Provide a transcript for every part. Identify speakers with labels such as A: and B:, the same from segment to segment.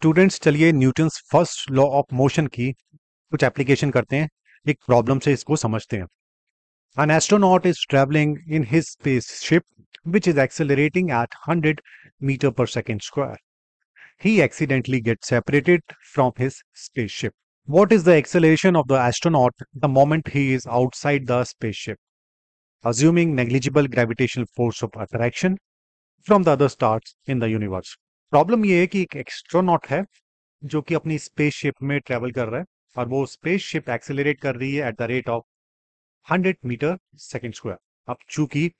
A: Students चलिए Newton's first law of motion की कुछ एप्लीकेशन करते हैं एक प्रॉब्लम से इसको समझते हैं An astronaut is traveling in his spaceship, which is accelerating at 100 meter per second square. He accidentally gets separated from his spaceship. What is the acceleration of the astronaut the moment he is outside the spaceship? Assuming negligible gravitational force of attraction from the other stars in the universe. Problem ये है कि एक एक्स्ट्रोनॉट है जो कि अपनी space ship में travel कर रहा है और वो स्पेस शिप एक्सेलरेट कर रही है at the rate of hundred metre second square अब चूंकि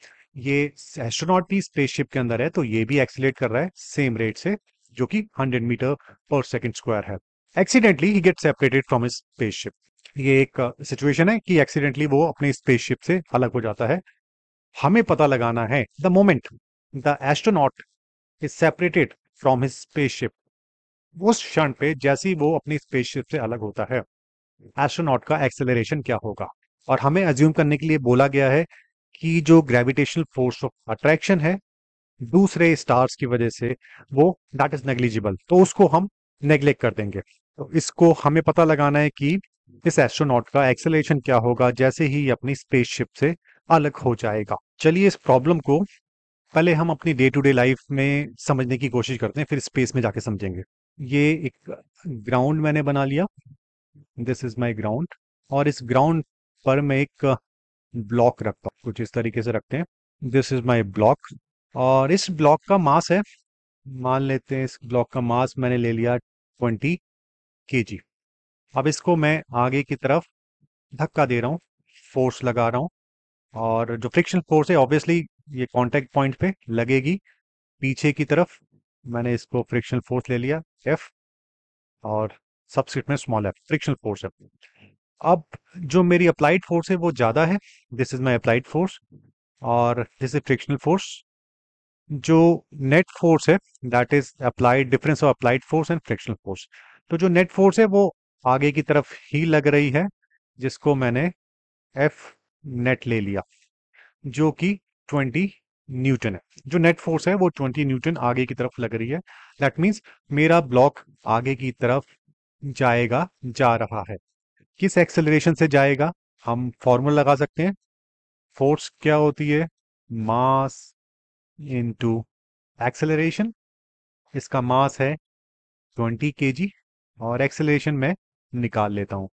A: ये एस्ट्रोनॉट भी स्पेसशिप के अंदर है तो ये भी एक्सेलरेट कर रहा है सेम रेट से जो कि hundred metre per second square है एक्सीडेंटली ही get separated from space spaceship ये एक सिचुएशन है कि एक्सीडेंटली वो अपने स्पेसशिप से अलग हो जाता है हमें पता लगाना है the moment the astronaut is separated from his spaceship उस क्षण पे जैसे ही वो अपनी स्पेसशिप से अलग होता है एस्ट्रोनॉट का एक्सेलरेशन क्या होगा और हमें अज्यूम करने के लिए बोला गया है कि जो ग्रेविटेशनल फोर्स ऑफ अट्रैक्शन है दूसरे स्टार्स की वजह से वो दैट इज नेग्लिजिबल तो उसको हम नेग्लेक्ट कर देंगे तो इसको हमें पता लगाना है कि इस एस्ट्रोनॉट का एक्सेलरेशन क्या होगा जैसे ही अपनी स्पेसशिप से अलग हो जाएगा चलिए इस प्रॉब्लम को पहले हम अपनी डे टू डे लाइफ में समझने की कोशिश करते हैं फिर स्पेस में जाके समझेंगे ये एक ग्राउंड मैंने बना लिया दिस इज माई ग्राउंड और इस ग्राउंड पर मैं एक ब्लॉक रखता हूँ कुछ इस तरीके से रखते हैं दिस इज माई ब्लॉक और इस ब्लॉक का मास है मान लेते हैं इस ब्लॉक का मास मैंने ले लिया ट्वेंटी के जी अब इसको मैं आगे की तरफ धक्का दे रहा हूँ फोर्स लगा रहा हूँ और जो फ्रिक्शन फोर्स है ऑब्वियसली ये कॉन्टेक्ट पॉइंट पे लगेगी पीछे की तरफ मैंने इसको फ्रिक्शनल फोर्स ले लिया एफ और सबसेट में स्मॉल एफ फ्रिक्शनल फोर्स है अब जो मेरी अप्लाइड फोर्स है वो ज़्यादा है this is my applied force और दिस इज फ्रिक्शनल फोर्स जो नेट फोर्स है that is applied difference of applied force and frictional force तो जो नेट फोर्स है वो आगे की तरफ ही लग रही है जिसको मैंने एफ नेट ले लिया जो कि ट्वेंटी न्यूटन है जो नेट फोर्स है वो ट्वेंटी न्यूटन आगे की तरफ लग रही है दैट मीन्स मेरा ब्लॉक आगे की तरफ जाएगा जा रहा है किस एक्सेलरेशन से जाएगा हम फॉर्मूला लगा सकते हैं फोर्स क्या होती है मास इनटू एक्सेलरेशन इसका मास है 20 के और एक्सेलरेशन मैं निकाल लेता हूँ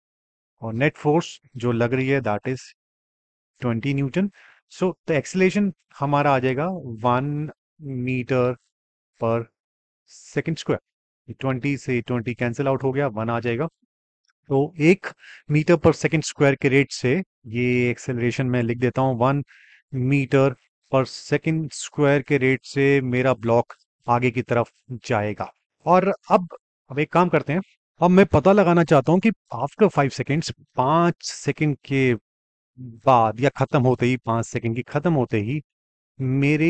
A: और नेट फोर्स जो लग रही है that is 20 newton so the acceleration हमारा आ जाएगा one metre per second square twenty से ट्वेंटी कैंसिल आउट हो गया वन आ जाएगा तो एक मीटर पर सेकेंड स्क्वायर के रेट से ये एक्सेलरेशन मैं लिख देता हूँ one metre per second square के रेट से मेरा ब्लॉक आगे की तरफ जाएगा और अब अब एक काम करते हैं अब मैं पता लगाना चाहता हूँ कि आफ्टर फाइव सेकेंड्स पांच सेकेंड के बाद या खत्म होते ही पांच सेकंड की खत्म होते ही मेरे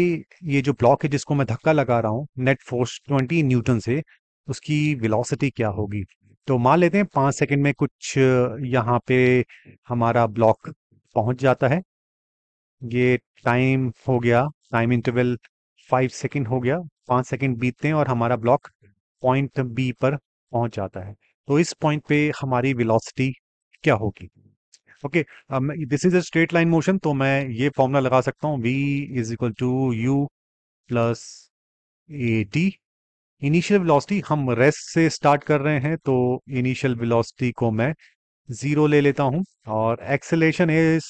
A: ये जो ब्लॉक है जिसको मैं धक्का लगा रहा हूँ नेट फोर्स ट्वेंटी न्यूटन से उसकी वेलोसिटी क्या होगी तो मान लेते हैं पांच सेकंड में कुछ यहाँ पे हमारा ब्लॉक पहुंच जाता है ये टाइम हो गया टाइम इंटरवल फाइव सेकंड हो गया पांच सेकंड बीतते हैं और हमारा ब्लॉक पॉइंट बी पर पहुंच जाता है तो इस पॉइंट पे हमारी विलॉसिटी क्या होगी okay this is a straight line motion तो मैं ये फॉर्मूला लगा सकता हूँ V is equal to U plus A T initial velocity हम रेस्ट से स्टार्ट कर रहे हैं तो इनिशियल वेलोसिटी को मैं जीरो ले लेता हूं और एक्सेलेशन इज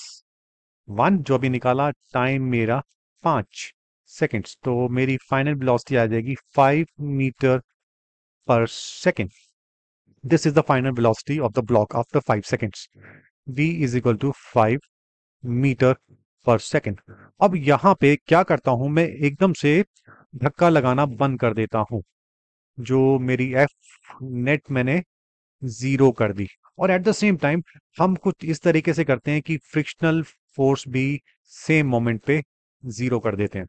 A: वन जो अभी निकाला टाइम मेरा पांच सेकेंड्स तो मेरी फाइनल वेलोसिटी आ जाएगी five metre per second this is the final velocity of the block after five seconds v is equal to five metre per second अब यहां पे क्या करता हूं मैं एकदम से धक्का लगाना बंद कर देता हूं जो मेरी एफ नेट मैंने जीरो कर दी और एट द सेम टाइम हम कुछ इस तरीके से करते हैं कि फ्रिक्शनल फोर्स भी सेम मोमेंट पे जीरो कर देते हैं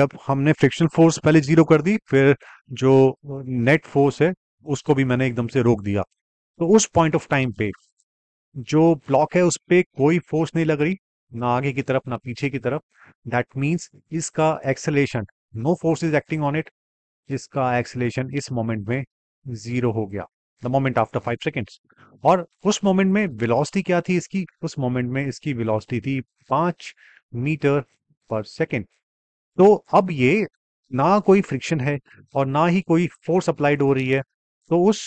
A: जब हमने फ्रिक्शनल फोर्स पहले जीरो कर दी फिर जो नेट फोर्स है उसको भी मैंने एकदम से रोक दिया तो उस पॉइंट ऑफ टाइम पे जो ब्लॉक है उस पर कोई फोर्स नहीं लग रही ना आगे की तरफ ना पीछे की तरफ दैट मीन्स इसका acceleration no force is acting on it इसका एक्सेलेशन इस मोमेंट में जीरो हो गया the moment after five seconds और उस मोमेंट में वेलोसिटी क्या थी इसकी उस मोमेंट में इसकी वेलोसिटी थी पांच मीटर पर सेकेंड तो अब ये ना कोई फ्रिक्शन है और ना ही कोई फोर्स अप्लाइड हो रही है तो उस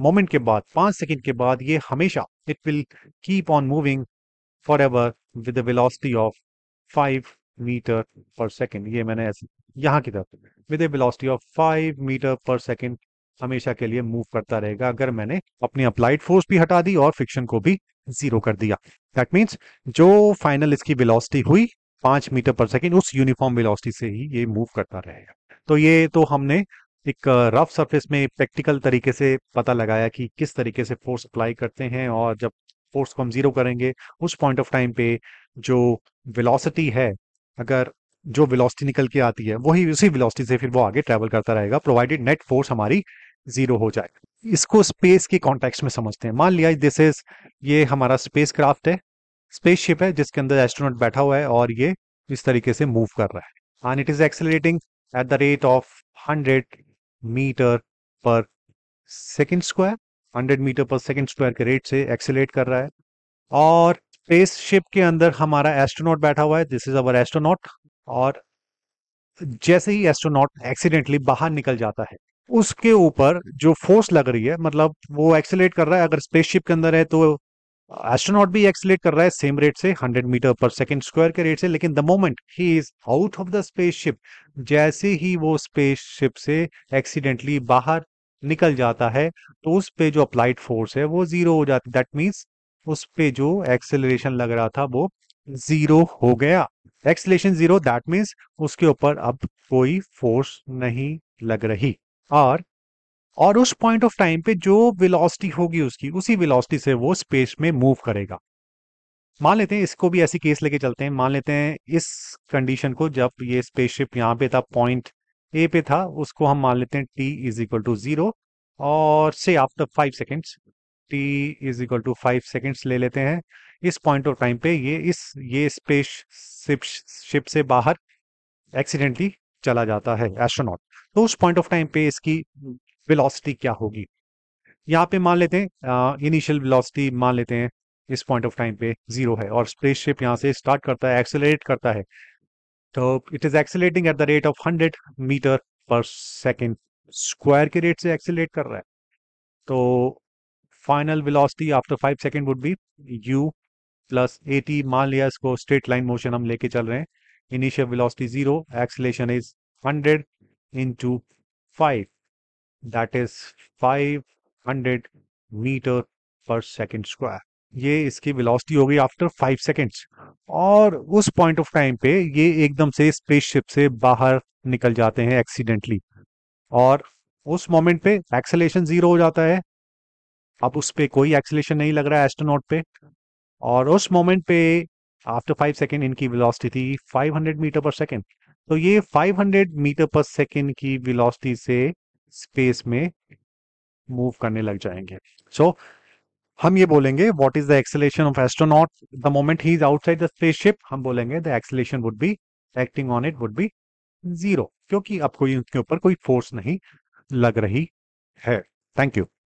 A: मोमेंट के बाद पांच सेकेंड के बाद ये हमेशा it will keep on moving for ever with of five metre per second ये मैंने ऐसे यहाँ की तरफ with of five metre per second हमेशा के लिए मूव करता रहेगा अगर मैंने अपनी अप्लाइड फोर्स भी हटा दी और फ्रिक्शन को भी जीरो कर दिया दैट मीन्स जो फाइनल इसकी विलॉसिटी हुई पांच मीटर पर सेकेंड उस यूनिफॉर्म विलॉसिटी से ही ये मूव करता रहेगा तो ये तो हमने एक रफ सरफेस में प्रैक्टिकल तरीके से पता लगाया कि किस तरीके से फोर्स अप्लाई करते हैं और जब फोर्स को हम जीरो करेंगे उस पॉइंट ऑफ टाइम पे जो वेलोसिटी है अगर जो वेलोसिटी निकल के आती है वही उसी वेलोसिटी से फिर वो आगे ट्रेवल करता रहेगा प्रोवाइडेड नेट फोर्स हमारी जीरो हो जाएगा इसको स्पेस के कॉन्टेक्स्ट में समझते हैं मान लिया दिस इज ये हमारा स्पेस क्राफ्ट है स्पेसशिप है जिसके अंदर एस्ट्रोनॉट बैठा हुआ है और ये इस तरीके से मूव कर रहा है and it is accelerating at the rate of hundred metre per second square 100 metre per second square के रेट से एक्सेलेट कर रहा है और स्पेस शिप के अंदर हमारा एस्ट्रोनॉट बैठा हुआ है दिस इज अवर एस्ट्रोनॉट और जैसे ही एस्ट्रोनॉट एक्सीडेंटली बाहर निकल जाता है उसके ऊपर जो फोर्स लग रही है मतलब वो एक्सेलेट कर रहा है अगर स्पेसशिप के अंदर है तो एस्ट्रोनॉट भी एक्सलेट कर रहा है सेम रेट से 100 मीटर पर सेकंड स्क्वायर के रेट से लेकिन the moment he is out of the spaceship जैसे ही वो स्पेसशिप से एक्सीडेंटली बाहर निकल जाता है तो उस पे जो अप्लाइड फोर्स है वो जीरो हो जाती दैट मीन्स उस पे जो एक्सेलरेशन लग रहा था वो जीरो हो गया एक्सलेशन जीरो दैट मीन्स उसके ऊपर अब कोई फोर्स नहीं लग रही और और उस पॉइंट ऑफ टाइम पे जो वेलोसिटी होगी उसकी उसी वेलोसिटी से वो स्पेस में मूव करेगा मान लेते हैं इसको भी ऐसी केस लेके चलते हैं मान लेते हैं इस कंडीशन को जब ये स्पेसशिप यहाँ पे था पॉइंट ए पे था उसको हम मान लेते हैं T is equal to zero और से after five seconds T is equal to five seconds ले लेते हैं इस पॉइंट ऑफ टाइम पे ये इस ये स्पेस शिप शिप से बाहर एक्सीडेंटली चला जाता है एस्ट्रोनॉट तो उस पॉइंट ऑफ टाइम पे इसकी वेलोसिटी क्या होगी यहाँ पे मान लेते हैं इनिशियल वेलोसिटी मान लेते हैं इस पॉइंट ऑफ टाइम पे जीरो है और स्पेस शिप यहाँ से स्टार्ट करता है एक्सेलरेट करता है तो it is accelerating at the rate of hundred metre per second square के रेट से एक्सेलेट कर रहा है तो final velocity after five second would be U plus A T मान लिया इसको स्ट्रेट लाइन मोशन हम लेके चल रहे हैं initial velocity zero acceleration is hundred into five that is 500 metre per second square ये इसकी वेलोसिटी हो गई आफ्टर फाइव सेकेंड्स और उस पॉइंट ऑफ टाइम पे ये एकदम से स्पेसशिप से बाहर निकल जाते हैं एक्सीडेंटली और उस मोमेंट पे एक्सेलेशन जीरो हो जाता है अब उस पर कोई एक्सेलेशन नहीं लग रहा है एस्ट्रोनॉट पे और उस मोमेंट पे आफ्टर फाइव सेकेंड इनकी वेलोसिटी थी फाइव मीटर पर सेकेंड तो ये 500 मीटर पर सेकेंड की विलॉसिटी से स्पेस में मूव करने लग जाएंगे सो so, हम ये बोलेंगे what is the acceleration of astronaut the moment he is outside the spaceship हम बोलेंगे the acceleration would be acting on it would be zero क्योंकि अब कोई उनके ऊपर कोई फोर्स नहीं लग रही है थैंक यू